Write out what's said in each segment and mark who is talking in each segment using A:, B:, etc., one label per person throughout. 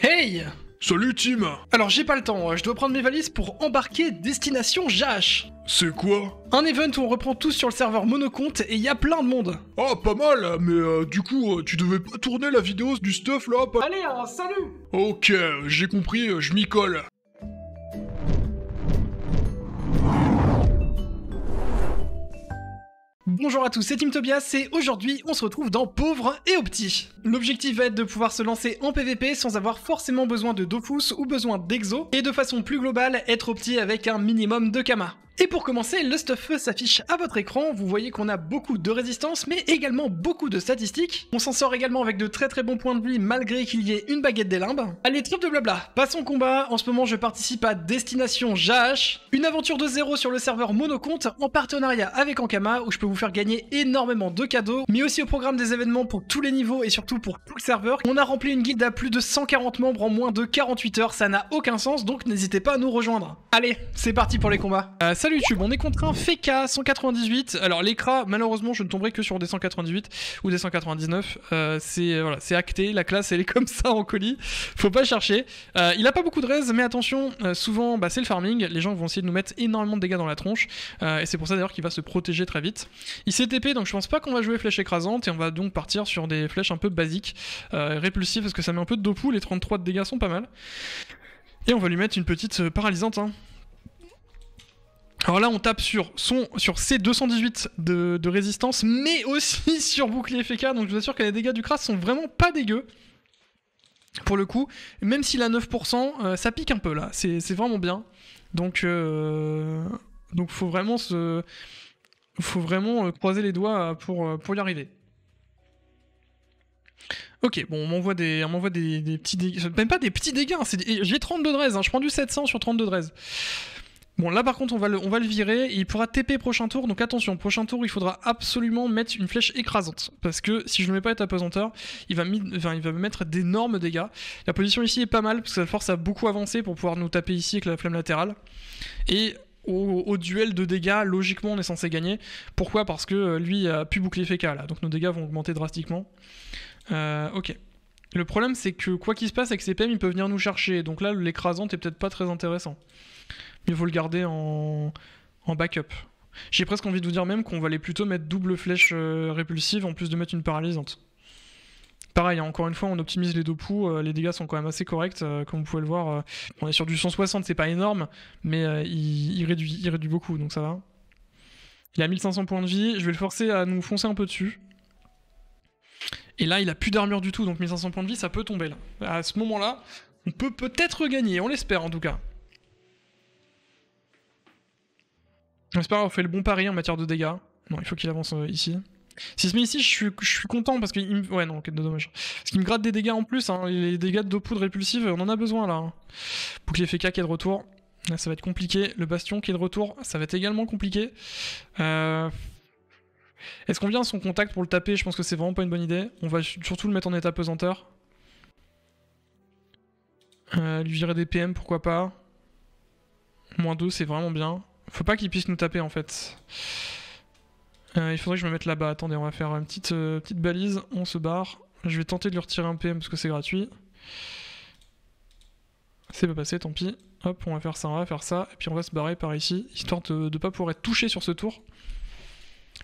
A: Hey Salut Tim Alors j'ai pas le temps, hein. je dois prendre mes valises pour embarquer destination Jash C'est quoi Un event où on reprend tous sur le serveur monocompte et il y a plein de monde. Ah pas mal, mais euh, du coup euh, tu devais pas tourner la vidéo du stuff là Allez, hein, salut Ok, j'ai compris, euh, je m'y colle. Bonjour à tous, c'est Tim Tobias et aujourd'hui on se retrouve dans Pauvre et Opti L'objectif va être de pouvoir se lancer en PvP sans avoir forcément besoin de Dofus ou besoin d'Exo, et de façon plus globale être Opti avec un minimum de Kama. Et pour commencer, le stuff s'affiche à votre écran, vous voyez qu'on a beaucoup de résistance mais également beaucoup de statistiques. On s'en sort également avec de très très bons points de vie malgré qu'il y ait une baguette des limbes. Allez, trop de blabla, passons au combat, en ce moment je participe à Destination JH, une aventure de zéro sur le serveur monocompte en partenariat avec Ankama où je peux vous faire gagner énormément de cadeaux, mais aussi au programme des événements pour tous les niveaux et surtout pour tout le serveur. On a rempli une guilde à plus de 140 membres en moins de 48 heures, ça n'a aucun sens donc n'hésitez pas à nous rejoindre. Allez, c'est parti pour les combats. Euh, YouTube, on est contre un FK 198. Alors l'écra, malheureusement, je ne tomberai que sur des 198 ou des 199. Euh, c'est euh, c'est acté, la classe elle est comme ça en colis. Faut pas chercher. Euh, il a pas beaucoup de raise, mais attention, souvent bah, c'est le farming. Les gens vont essayer de nous mettre énormément de dégâts dans la tronche. et c'est pour ça d'ailleurs qu'il va se protéger très vite. Il s'est TP, donc je pense pas qu'on va jouer flèche écrasante et on va donc partir sur des flèches un peu basiques, répulsives parce que ça met un peu de dopou, Les 33 de dégâts sont pas mal. Et on va lui mettre une petite paralysante. Hein. Alors là, on tape sur, son, sur C218 de, résistance, mais aussi sur bouclier FK, donc je vous assure que les dégâts du crasse sont vraiment pas dégueux. Pour le coup, même s'il a 9%, euh, ça pique un peu là, c'est vraiment bien. Donc, euh, donc faut vraiment Faut vraiment euh, croiser les doigts pour, pour y arriver. Ok, bon, on m'envoie des, on des, des petits dégâts. Même pas des petits dégâts, hein, j'ai 32 de hein, je prends du 700 sur 32 de Bon, là par contre, on va le, virer. il pourra TP prochain tour. Donc attention, prochain tour, il faudra absolument mettre une flèche écrasante. Parce que si je ne mets pas être apesanteur, il va, il va me mettre d'énormes dégâts. La position ici est pas mal, parce que ça force a beaucoup avancé pour pouvoir nous taper ici avec la flamme latérale. Et au, duel de dégâts, logiquement, on est censé gagner. Pourquoi Parce que euh, lui a pu boucler FK là. Donc nos dégâts vont augmenter drastiquement. Euh, ok. Le problème, c'est que quoi qu'il se passe avec ses PM, il peut venir nous chercher. Donc là, l'écrasante est peut-être pas très intéressant il faut le garder en, backup. J'ai presque envie de vous dire même qu'on va aller plutôt mettre double flèche euh, répulsive en plus de mettre une paralysante. Pareil, hein, encore une fois, on optimise les deux euh, les dégâts sont quand même assez corrects, euh, comme vous pouvez le voir. on est sur du 160, c'est pas énorme, mais il, réduit, il réduit beaucoup, donc ça va. Il a 1500 points de vie, je vais le forcer à nous foncer un peu dessus. Et là, il a plus d'armure du tout, donc 1500 points de vie, ça peut tomber là. À ce moment-là, on peut peut-être gagner, on l'espère en tout cas. J'espère espère fait le bon pari en matière de dégâts. Non, il faut qu'il avance euh, ici. S'il se met ici, je suis, content parce qu'il me... Ouais, non, quête de dommage. Parce qu'il me gratte des dégâts en plus, hein, les dégâts de poudre répulsive, on en a besoin là. Pour que FK qui est de retour. Là, ça va être compliqué. Le bastion qui est de retour, ça va être également compliqué. Euh, est-ce qu'on vient à son contact pour le taper Je pense que c'est vraiment pas une bonne idée. On va surtout le mettre en état pesanteur. Euh, lui virer des PM, pourquoi pas. Moins 2, c'est vraiment bien. Faut pas qu'ils puissent nous taper en fait. Euh, il faudrait que je me mette là-bas. Attendez, on va faire une petite, euh, petite balise. On se barre. Je vais tenter de lui retirer un PM parce que c'est gratuit. C'est pas passé, tant pis. Hop, on va faire ça, on va faire ça. Et puis on va se barrer par ici, histoire de ne pas pouvoir être touché sur ce tour.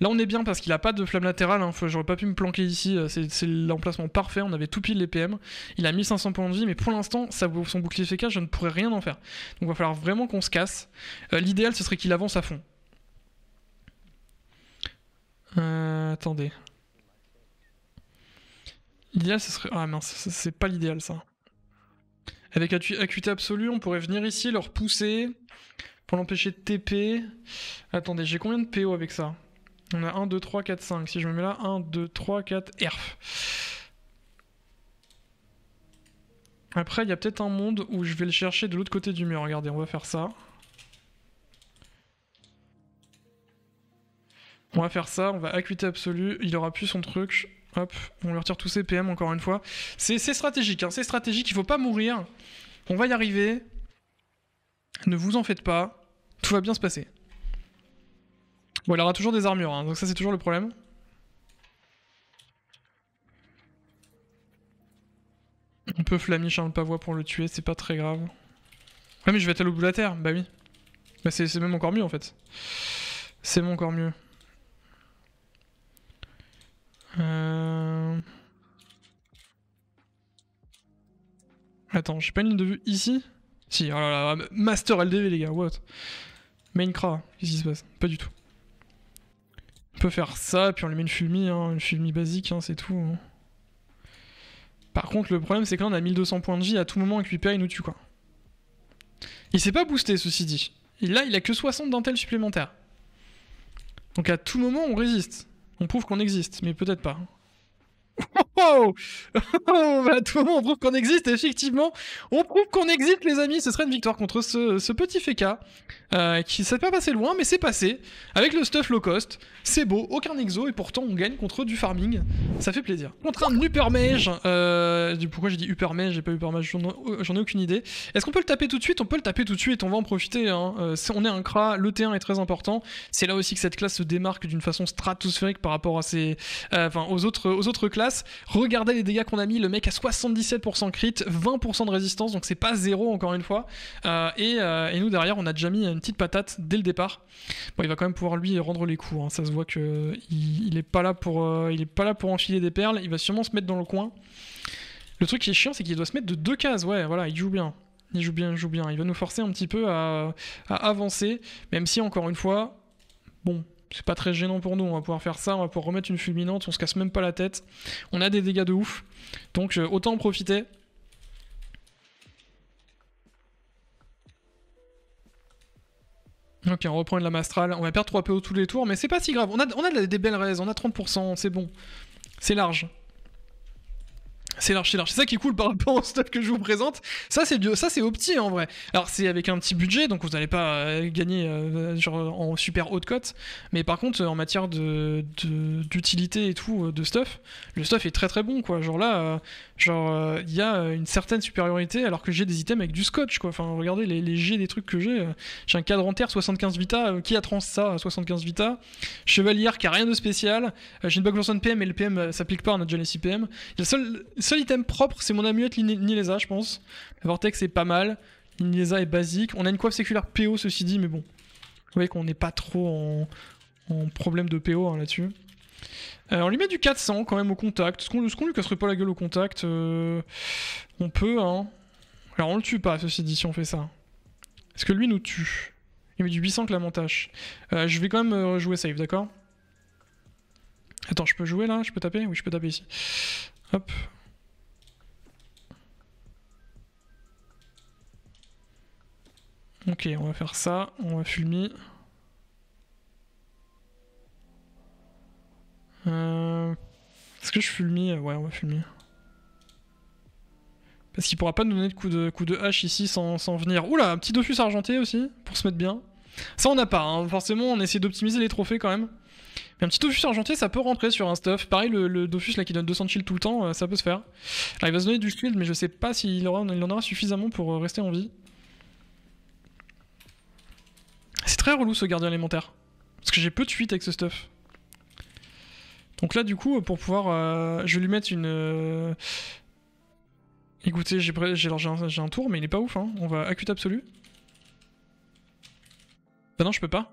A: Là, on est bien parce qu'il a pas de flamme latérale. Hein. J'aurais pas pu me planquer ici. Euh, c'est l'emplacement parfait. On avait tout pile les PM. Il a 1500 points de vie, mais pour l'instant, son bouclier FK, je ne pourrais rien en faire. Donc, va falloir vraiment qu'on se casse. Euh, l'idéal, ce serait qu'il avance à fond. Euh, attendez. L'idéal, ce serait. Ah mince, c'est pas l'idéal ça. Avec acuité absolue, on pourrait venir ici, leur pousser pour l'empêcher de TP. Attendez, j'ai combien de PO avec ça on a 1, 2, 3, 4, 5. Si je me mets là, 1, 2, 3, 4, herf. Après, il y a peut-être un monde où je vais le chercher de l'autre côté du mur. Regardez, on va faire ça. On va faire ça, on va acuité absolue, il aura plus son truc. Hop, on lui retire tous ses PM encore une fois. C'est stratégique, hein, c'est stratégique, il faut pas mourir. On va y arriver. Ne vous en faites pas, tout va bien se passer. Bon, il aura toujours des armures, hein, donc ça c'est toujours le problème. On peut flammer un pavois pour le tuer, c'est pas très grave. Ouais mais je vais être à bout de la terre, bah oui. Bah c'est même encore mieux en fait. C'est même encore mieux. Euh... Attends, j'ai pas une ligne de vue ici Si, oh là là, Master LDV les gars, what Minecraft, qu'est-ce qui se passe Pas du tout peut faire ça, puis on lui met une fumée, hein, une fumée basique, hein, c'est tout. Hein. Par contre, le problème, c'est que là, on a 1200 points de vie, à tout moment, avec UPA, il nous tue, quoi. Il s'est pas boosté, ceci dit. là, il a que 60 dentelles supplémentaires. Donc à tout moment, on résiste. On prouve qu'on existe, mais peut-être pas. wow tout on prouve qu'on existe, effectivement. On prouve qu'on existe, les amis. Ce serait une victoire contre ce, petit Feka, euh, qui s'est pas passé loin, mais c'est passé. Avec le stuff low cost, c'est beau, aucun exo, et pourtant on gagne contre du farming. Ça fait plaisir. Contre un Upper Mage, euh, Du pourquoi j'ai dit Upper j'ai pas Upper j'en ai, aucune idée. Est-ce qu'on peut le taper tout de suite On peut le taper tout de suite, on va en profiter. Hein. Euh, on est un cra, le T1 est très important. C'est là aussi que cette classe se démarque d'une façon stratosphérique par rapport à ces, euh, enfin, aux, autres, aux autres classes. Regardez les dégâts qu'on a mis, le mec a 77% crit, 20% de résistance, donc c'est pas zéro encore une fois. Euh, euh, et, nous derrière, on a déjà mis une petite patate dès le départ. Bon, il va quand même pouvoir lui rendre les coups, hein. ça se voit que il, est pas là pour, euh, pas là pour enfiler des perles, il va sûrement se mettre dans le coin. Le truc qui est chiant, c'est qu'il doit se mettre de deux cases, ouais, voilà, il joue bien. Il joue bien, il joue bien. Il va nous forcer un petit peu à avancer, même si encore une fois, bon, c'est pas très gênant pour nous. On va pouvoir faire ça, on va pouvoir remettre une fulminante, on se casse même pas la tête. On a des dégâts de ouf. Donc euh, autant en profiter. Ok, on reprend de la mastrale. On va perdre 3 PO tous les tours, mais c'est pas si grave. On on a des belles raises, on a 30%, c'est bon. C'est large. C'est large, c'est C'est ça qui est cool par rapport au stuff que je vous présente. Ça, c'est ça c'est opti hein, en vrai. Alors, c'est avec un petit budget, donc vous n'allez pas euh, gagner euh, genre en super haute cote. Mais par contre, en matière de, d'utilité et tout, euh, de stuff, le stuff est très très bon quoi. Genre là, genre il y a une certaine supériorité alors que j'ai des items avec du scotch quoi. Enfin, regardez les, les jets des trucs que j'ai. J'ai un cadre en terre 75 Vita. qui a trans ça 75 Vita chevalier qui a rien de spécial. j'ai une de PM et le PM s'applique pas, à notre déjà PM. seul seul item propre, c'est mon amulette Nilesa, je pense. Vortex est pas mal. Nilesa est basique. On a une coiffe séculaire PO, ceci dit, mais bon. Vous voyez qu'on n'est pas trop en, problème de PO hein, là-dessus. Euh, on lui met du 400 quand même au contact. Est-ce qu'on lui casserait pas la gueule au contact euh, On peut, hein. Alors on le tue pas, ceci dit, si on fait ça. Est-ce que lui nous tue Il met du 800 que la montage euh, je vais quand même jouer safe, d'accord Attends, je peux jouer là Je peux taper Oui, je peux taper ici. Hop. Ok, on va faire ça, on va fulmi. Euh, est-ce que je fulmi Ouais, on va fulmi. Parce qu'il pourra pas nous donner de coups de, coup de hache ici sans, venir. Oula, un petit Dofus argenté aussi, pour se mettre bien. Ça, on n'a pas, hein. forcément, on essaie d'optimiser les trophées quand même. Mais un petit Dofus argenté, ça peut rentrer sur un stuff. Pareil, le, Dofus là qui donne 200 shields tout le temps, euh, ça peut se faire. Alors, il va se donner du shield, mais je sais pas s'il il en aura suffisamment pour euh, rester en vie. très relou ce gardien élémentaire. Parce que j'ai peu de fuite avec ce stuff. Donc là, du coup, pour pouvoir... Euh, je vais lui mettre une... Euh, écoutez, j'ai un, tour, mais il est pas ouf. Hein. On va acute absolu. Bah non, je peux pas.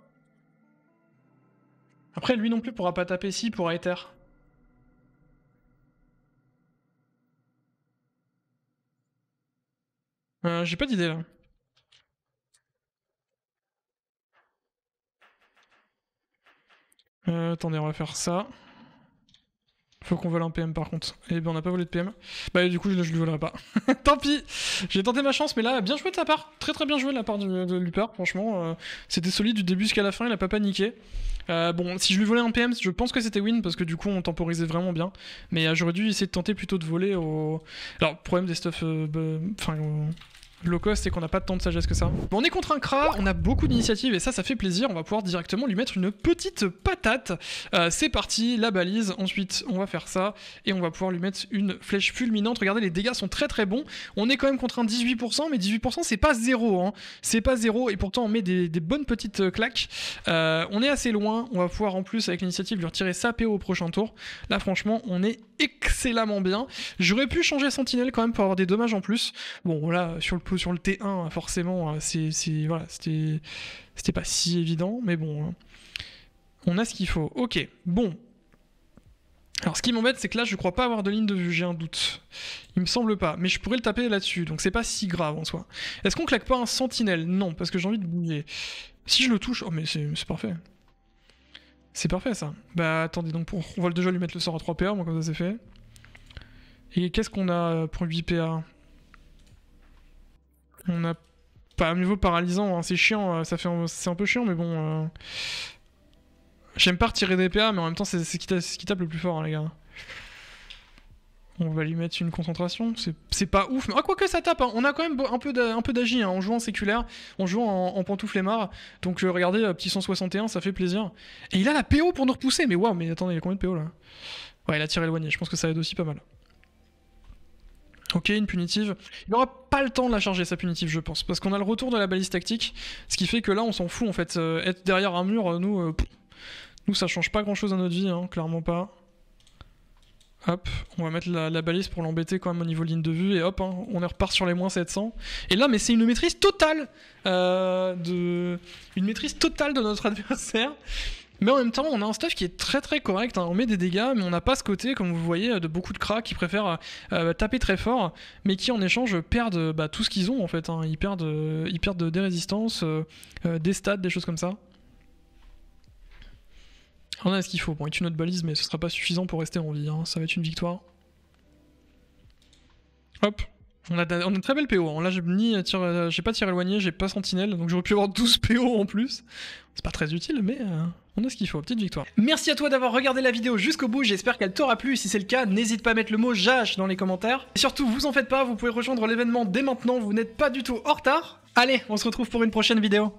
A: Après, lui non plus pourra pas taper si pourra éther. Euh, j'ai pas d'idée là. Euh, attendez, on va faire ça. Faut qu'on vole un PM par contre. Et eh ben on n'a pas volé de PM. Bah du coup je, ne lui volerai pas. Tant pis J'ai tenté ma chance mais là, bien joué de sa part. Très très bien joué de la part de, Luper, franchement. Euh, c'était solide du début jusqu'à la fin, il a pas paniqué. Euh, bon, si je lui volais un PM, je pense que c'était win parce que du coup on temporisait vraiment bien. Mais j'aurais dû essayer de tenter plutôt de voler au... Alors, problème des stuff... Enfin low cost et qu'on n'a pas tant de sagesse que ça. Bon, on est contre un Kra, on a beaucoup d'initiatives et ça, ça fait plaisir. On va pouvoir directement lui mettre une petite patate. Euh, c'est parti, la balise. Ensuite, on va faire ça et on va pouvoir lui mettre une flèche fulminante. Regardez, les dégâts sont très très bons. On est quand même contre un 18%, mais 18% c'est pas zéro. Hein. C'est pas zéro et pourtant on met des, bonnes petites euh, claques. Euh, on est assez loin. On va pouvoir en plus, avec l'initiative, lui retirer sa PO au prochain tour. Là, franchement, on est excellemment bien. J'aurais pu changer Sentinelle quand même pour avoir des dommages en plus. Bon, là, sur le, sur le T1, hein, forcément, hein, voilà, c'était, c'était pas si évident, mais bon, hein. on a ce qu'il faut. Ok, bon. Alors, ce qui m'embête, c'est que là, je crois pas avoir de ligne de vue, j'ai un doute. Il me semble pas, mais je pourrais le taper là-dessus, donc c'est pas si grave en soi. Est-ce qu'on claque pas un sentinelle Non, parce que j'ai envie de bouiller. Si je le touche, oh mais c'est parfait. C'est parfait ça. Bah attendez, donc pour va de déjà lui mettre le sort à 3 PA, moi comme ça c'est fait. Et qu'est-ce qu'on a euh, pour 8 PA On a pas un niveau paralysant, hein. c'est chiant, euh, ça fait c'est un peu chiant, mais bon. Euh, j'aime pas retirer des PA, mais en même temps, c'est ce qui tape le plus fort, hein, les gars. On va lui mettre une concentration. C'est pas ouf. Mais, à ah, quoi que ça tape. Hein. On a quand même un peu d'agi On hein, en jouant en séculaire, on joue en, pantoufle et Donc euh, regardez, euh, petit 161, ça fait plaisir. Et il a la PO pour nous repousser. Mais waouh, mais attendez, il a combien de PO là Ouais, il a tiré éloigné. Je pense que ça aide aussi pas mal. Ok, une punitive. Il n'aura pas le temps de la charger, sa punitive, je pense. Parce qu'on a le retour de la balise tactique. Ce qui fait que là, on s'en fout en fait. Euh, être derrière un mur, nous, nous, ça change pas grand chose à notre vie, hein, clairement pas. Hop, on va mettre la, balise pour l'embêter quand même au niveau ligne de vue. Et hop, hein, on repart sur les moins 700. Et là, mais c'est une maîtrise totale euh, de... Une maîtrise totale de notre adversaire. Mais en même temps, on a un stuff qui est très très correct. Hein. On met des dégâts, mais on n'a pas ce côté, comme vous voyez, de beaucoup de cracks qui préfèrent euh, euh, taper très fort, mais qui en échange perdent bah, tout ce qu'ils ont en fait. Hein. Ils perdent, ils des résistances, des stats, des choses comme ça. On a ce qu'il faut. Bon, est une autre balise, mais ce sera pas suffisant pour rester en vie. Hein. Ça va être une victoire. Hop. On a, on très belle PO. Hein. Là, j'ai pas tiré éloigné, j'ai pas sentinelle, donc j'aurais pu avoir 12 PO en plus. C'est pas très utile, mais euh, on a ce qu'il faut. Petite victoire. Merci à toi d'avoir regardé la vidéo jusqu'au bout. J'espère qu'elle t'aura plu. Si c'est le cas, n'hésite pas à mettre le mot jage » dans les commentaires. Et surtout, vous en faites pas, vous pouvez rejoindre l'événement dès maintenant. Vous n'êtes pas du tout en retard. Allez, on se retrouve pour une prochaine vidéo.